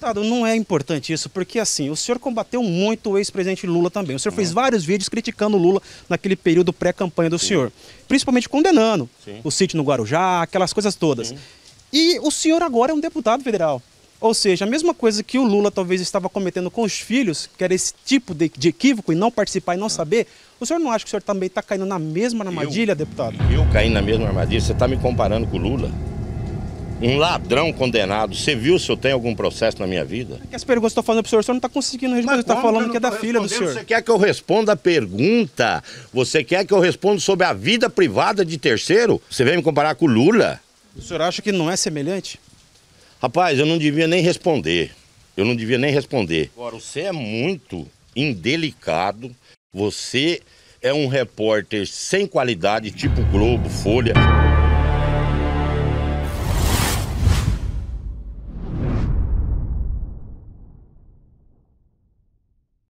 Deputado, não é importante isso, porque assim, o senhor combateu muito o ex-presidente Lula também. O senhor fez uhum. vários vídeos criticando o Lula naquele período pré-campanha do Sim. senhor, principalmente condenando Sim. o sítio no Guarujá, aquelas coisas todas. Sim. E o senhor agora é um deputado federal. Ou seja, a mesma coisa que o Lula talvez estava cometendo com os filhos, que era esse tipo de, de equívoco e não participar e não ah. saber, o senhor não acha que o senhor também está caindo na mesma armadilha, eu, deputado? Eu caí na mesma armadilha? Você está me comparando com o Lula? um ladrão condenado. Você viu se eu tenho algum processo na minha vida? É as perguntas que eu estou fazendo para o senhor, o senhor não está conseguindo responder. Mas você está falando que é da filha do senhor. Você quer que eu responda a pergunta? Você quer que eu responda sobre a vida privada de terceiro? Você vem me comparar com o Lula? O senhor acha que não é semelhante? Rapaz, eu não devia nem responder. Eu não devia nem responder. Agora, você é muito indelicado. Você é um repórter sem qualidade, tipo Globo, Folha.